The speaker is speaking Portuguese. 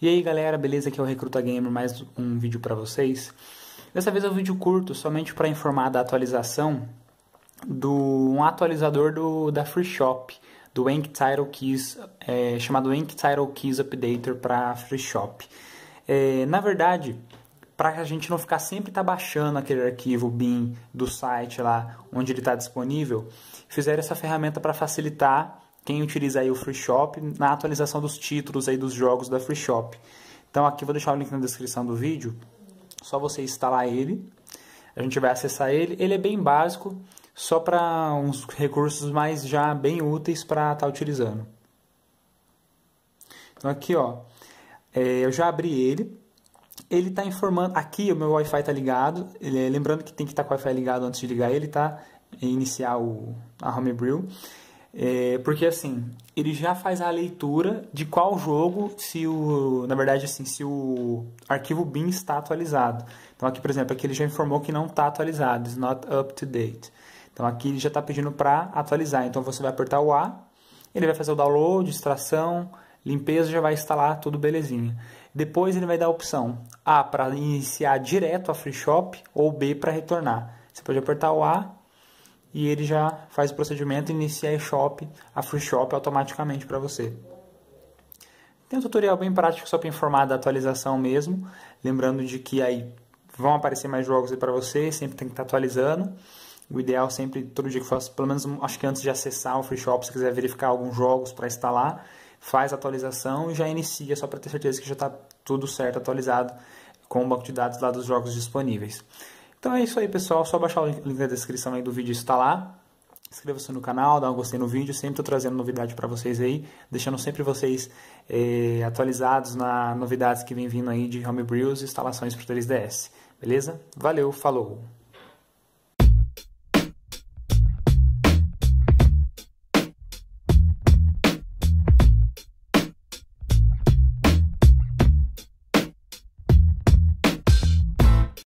E aí galera, beleza? Aqui é o Recruta Gamer, mais um vídeo para vocês. Dessa vez é um vídeo curto, somente para informar da atualização do um atualizador do, da Free Shop, do Enc Title Keys, é, chamado Enc Title Keys Updater para Free Shop. É, na verdade, para a gente não ficar sempre tá baixando aquele arquivo bin do site lá onde ele está disponível, fizeram essa ferramenta para facilitar quem utiliza aí o Free Shop na atualização dos títulos aí dos jogos da Free Shop. Então aqui eu vou deixar o link na descrição do vídeo, só você instalar ele. A gente vai acessar ele, ele é bem básico, só para uns recursos mais já bem úteis para estar tá utilizando. Então aqui ó, é, eu já abri ele, ele está informando, aqui o meu Wi-Fi está ligado, ele, lembrando que tem que estar tá com o Wi-Fi ligado antes de ligar ele, tá? E iniciar o, a Homebrew. É, porque assim, ele já faz a leitura de qual jogo, se o. Na verdade, assim, se o arquivo bin está atualizado. Então aqui, por exemplo, aqui ele já informou que não está atualizado, is not up to date. Então aqui ele já está pedindo para atualizar. Então você vai apertar o A, ele vai fazer o download, extração, limpeza, já vai instalar tudo belezinha. Depois ele vai dar a opção A para iniciar direto a free shop ou B para retornar. Você pode apertar o A e ele já faz o procedimento iniciar eShop, a Free Shop automaticamente para você. Tem um tutorial bem prático só para informar da atualização mesmo, lembrando de que aí vão aparecer mais jogos para você, sempre tem que estar tá atualizando. O ideal é sempre, todo dia que faço, pelo menos acho que antes de acessar o Free Shop, se quiser verificar alguns jogos para instalar, faz a atualização e já inicia, só para ter certeza que já está tudo certo, atualizado, com o banco de dados lá dos jogos disponíveis. Então é isso aí, pessoal. Só baixar o link na descrição aí do vídeo está lá. Inscreva-se no canal, dá um gostei no vídeo, sempre estou trazendo novidade para vocês aí, deixando sempre vocês eh, atualizados nas novidades que vem vindo aí de homebrews e instalações para 3DS. Beleza? Valeu, falou!